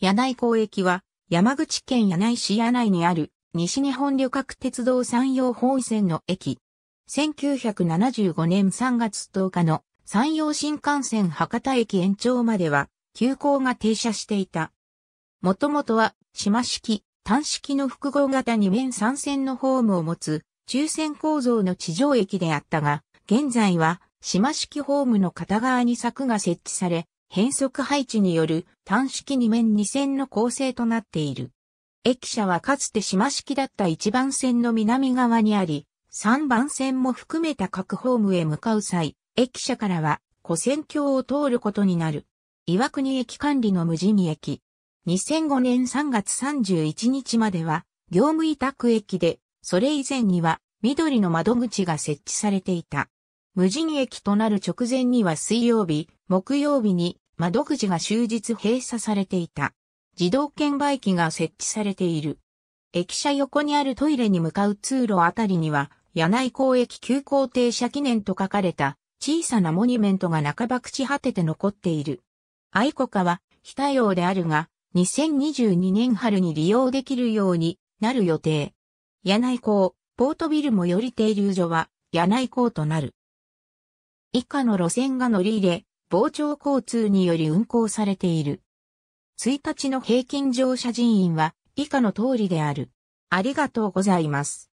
柳井港駅は、山口県柳井市柳井にある、西日本旅客鉄道山陽本線の駅。1975年3月10日の山陽新幹線博多駅延長までは、急行が停車していた。もともとは、島式、単式の複合型2面3線のホームを持つ、中線構造の地上駅であったが、現在は、島式ホームの片側に柵が設置され、変速配置による単式2面2線の構成となっている。駅舎はかつて島式だった1番線の南側にあり、3番線も含めた各ホームへ向かう際、駅舎からは古線橋を通ることになる。岩国駅管理の無人駅。2005年3月31日までは業務委託駅で、それ以前には緑の窓口が設置されていた。無人駅となる直前には水曜日、木曜日に窓口が終日閉鎖されていた。自動券売機が設置されている。駅舎横にあるトイレに向かう通路あたりには、柳井港駅急行停車記念と書かれた小さなモニュメントが半ば朽ち果てて残っている。愛子家は非対応であるが、2022年春に利用できるようになる予定。柳井港、ポートビルもより停留所は柳井港となる。以下の路線が乗り入れ、傍聴交通により運行されている。1日の平均乗車人員は以下の通りである。ありがとうございます。